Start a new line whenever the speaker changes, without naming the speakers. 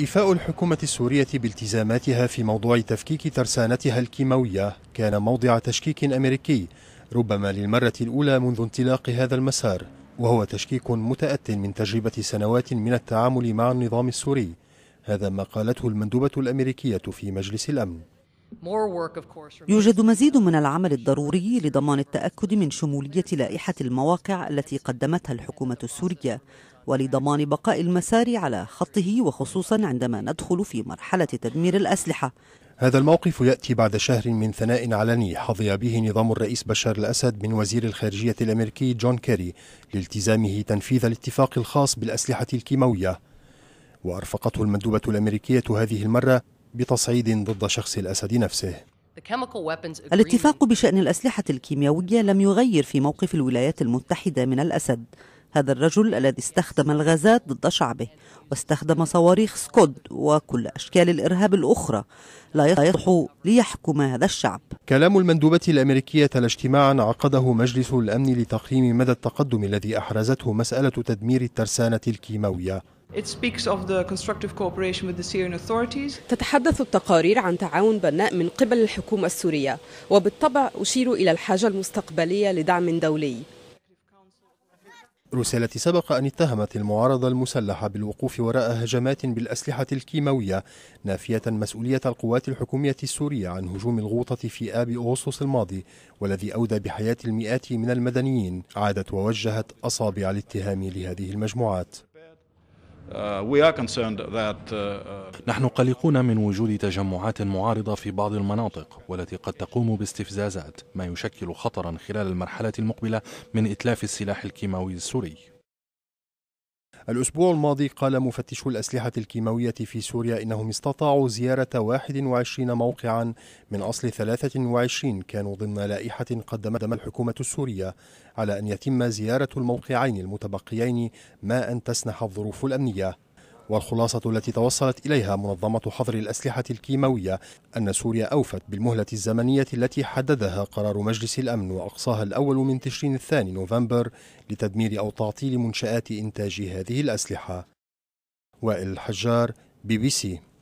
إيفاء الحكومة السورية بالتزاماتها في موضوع تفكيك ترسانتها الكيماوية كان موضع تشكيك أمريكي ربما للمرة الأولى منذ انطلاق هذا المسار وهو تشكيك متأت من تجربة سنوات من التعامل مع النظام السوري هذا ما قالته المندوبة الأمريكية في مجلس الأمن
يوجد مزيد من العمل الضروري لضمان التأكد من شمولية لائحة المواقع التي قدمتها الحكومة السورية ولضمان بقاء المسار على خطه وخصوصا عندما ندخل في مرحلة تدمير الأسلحة هذا الموقف يأتي
بعد شهر من ثناء علني حظي به نظام الرئيس بشار الأسد من وزير الخارجية الأمريكي جون كيري لالتزامه تنفيذ الاتفاق الخاص بالأسلحة الكيماوية وأرفقته المندوبة الأمريكية هذه المرة بتصعيد ضد شخص الأسد نفسه
الاتفاق بشأن الأسلحة الكيميائية لم يغير في موقف الولايات المتحدة من الأسد هذا الرجل الذي استخدم الغازات ضد شعبه واستخدم صواريخ سكود وكل أشكال الإرهاب الأخرى لا يصح ليحكم هذا الشعب كلام المندوبة الأمريكية الاجتماعا
عقده مجلس الأمن لتقييم مدى التقدم الذي أحرزته مسألة تدمير الترسانة الكيماوية
تتحدث التقارير عن تعاون بناء من قبل الحكومة السورية وبالطبع أشير إلى الحاجة المستقبلية لدعم دولي
روسيا التي سبق أن اتهمت المعارضة المسلحة بالوقوف وراء هجمات بالأسلحة الكيماوية نافية مسؤولية القوات الحكومية السورية عن هجوم الغوطة في آب أغسطس الماضي والذي أودى بحياة المئات من المدنيين عادت ووجهت أصابع الاتهام لهذه المجموعات Uh, uh, uh, نحن قلقون من وجود تجمعات معارضة في بعض المناطق والتي قد تقوم باستفزازات ما يشكل خطرا خلال المرحلة المقبلة من إتلاف السلاح الكيماوي السوري الأسبوع الماضي قال مفتشو الأسلحة الكيماوية في سوريا إنهم استطاعوا زيارة 21 موقعا من أصل 23 كانوا ضمن لائحة قدمتها الحكومة السورية على أن يتم زيارة الموقعين المتبقيين ما أن تسنح الظروف الأمنية والخلاصة التي توصلت إليها منظمة حظر الأسلحة الكيماوية أن سوريا أوفت بالمهلة الزمنية التي حددها قرار مجلس الأمن وأقصاها الأول من تشرين الثاني نوفمبر لتدمير أو تعطيل منشآت إنتاج هذه الأسلحة
وائل الحجار بي بي سي